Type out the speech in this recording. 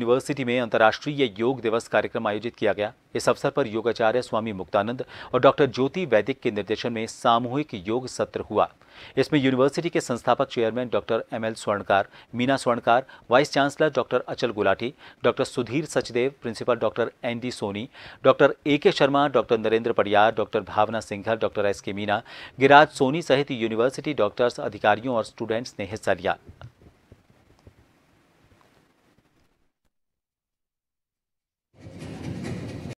university में अंतर्राष्ट्रीय योग दिवस कार्यक्रम आयोजित किया गया इस अवसर पर योगाचार्य स्वामी मुक्तानंद और डॉक्टर ज्योति वैदिक के निर्देशन में सामूहिक योग सत्र हुआ इसमें यूनिवर्सिटी के संस्थापक chairman doctor M L Swarnkar Meena Swarnkar vice chancellor doctor Achal Gulati doctor Sudhir Sachdev principal doctor N D Soni doctor A K Sharma doctor Narendra Padiyar doctor Bhavna Singhal doctor S K Meena garage Soni सहित यूनिवर्सिटी डॉक्टर्स अधिकारियों और स्टूडेंट्स ने हिस्सा लिया